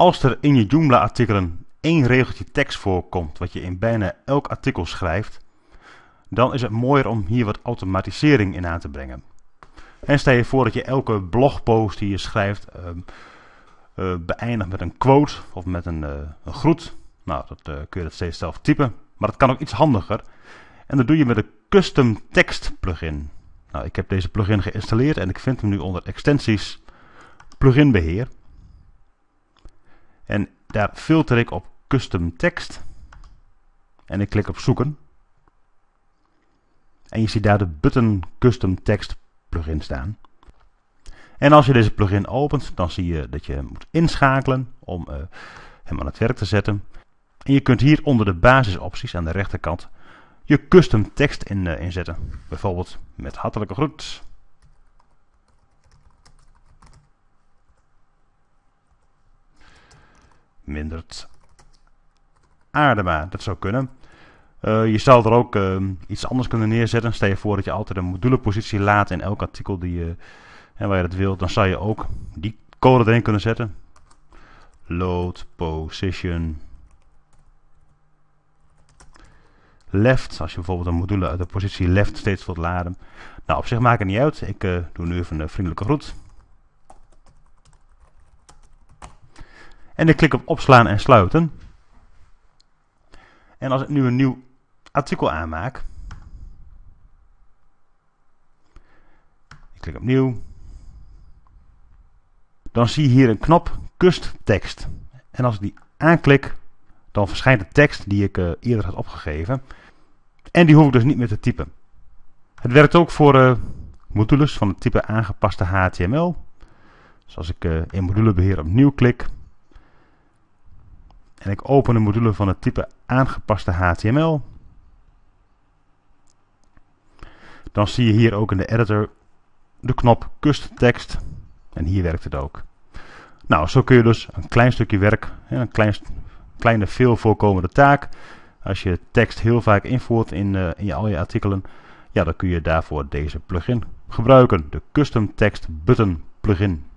Als er in je Joomla-artikelen één regeltje tekst voorkomt, wat je in bijna elk artikel schrijft, dan is het mooier om hier wat automatisering in aan te brengen. En stel je voor dat je elke blogpost die je schrijft ehm, eh, beëindigt met een quote of met een, eh, een groet. Nou, dat eh, kun je dat steeds zelf typen, maar dat kan ook iets handiger. En dat doe je met een custom text plugin. Nou, ik heb deze plugin geïnstalleerd en ik vind hem nu onder extensies plugin beheer. En daar filter ik op custom tekst. En ik klik op zoeken. En je ziet daar de button custom tekst plugin staan. En als je deze plugin opent, dan zie je dat je hem moet inschakelen om eh, hem aan het werk te zetten. En je kunt hier onder de basisopties aan de rechterkant je custom tekst in, eh, inzetten. Bijvoorbeeld met hartelijke groet. mindert aardema. Dat zou kunnen. Eh, je zou er ook ehm, iets anders kunnen neerzetten. Stel je voor dat je altijd een modulepositie laat in elk artikel die je, en waar je dat wilt. Dan zou je ook die code erin kunnen zetten. Load position left. Als je bijvoorbeeld een module uit de positie left steeds wilt laden. Nou, op zich maakt het niet uit. Ik eh, doe nu even een vriendelijke groet. En ik klik op opslaan en sluiten. En als ik nu een nieuw artikel aanmaak. Ik klik op nieuw. Dan zie je hier een knop kusttekst. En als ik die aanklik, dan verschijnt de tekst die ik eh, eerder had opgegeven. En die hoef ik dus niet meer te typen. Het werkt ook voor eh, modules van het type aangepaste HTML. Dus als ik eh, in modulebeheer opnieuw klik, en ik open de module van het type aangepaste HTML. Dan zie je hier ook in de editor de knop custom tekst. En hier werkt het ook. Nou, zo kun je dus een klein stukje werk, een klein, kleine veel voorkomende taak. Als je tekst heel vaak invoert in, eh, in al je artikelen, ja, dan kun je daarvoor deze plugin gebruiken. De Custom Text Button plugin.